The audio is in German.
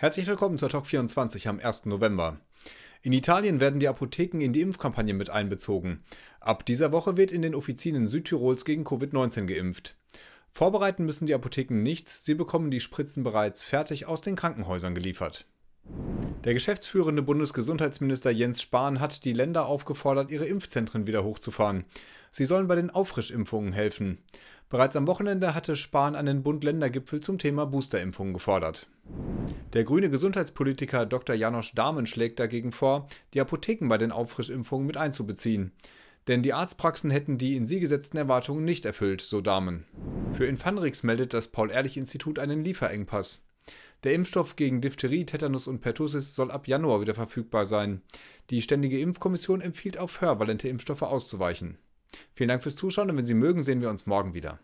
Herzlich willkommen zur Talk 24 am 1. November. In Italien werden die Apotheken in die Impfkampagne mit einbezogen. Ab dieser Woche wird in den Offizinen Südtirols gegen Covid-19 geimpft. Vorbereiten müssen die Apotheken nichts, sie bekommen die Spritzen bereits fertig aus den Krankenhäusern geliefert. Der geschäftsführende Bundesgesundheitsminister Jens Spahn hat die Länder aufgefordert, ihre Impfzentren wieder hochzufahren. Sie sollen bei den Auffrischimpfungen helfen. Bereits am Wochenende hatte Spahn einen Bund-Länder-Gipfel zum Thema Boosterimpfungen gefordert. Der grüne Gesundheitspolitiker Dr. Janosch Dahmen schlägt dagegen vor, die Apotheken bei den Auffrischimpfungen mit einzubeziehen. Denn die Arztpraxen hätten die in sie gesetzten Erwartungen nicht erfüllt, so Dahmen. Für Infanrix meldet das Paul-Ehrlich-Institut einen Lieferengpass. Der Impfstoff gegen Diphtherie, Tetanus und Pertussis soll ab Januar wieder verfügbar sein. Die Ständige Impfkommission empfiehlt auf hörvalente Impfstoffe auszuweichen. Vielen Dank fürs Zuschauen und wenn Sie mögen, sehen wir uns morgen wieder.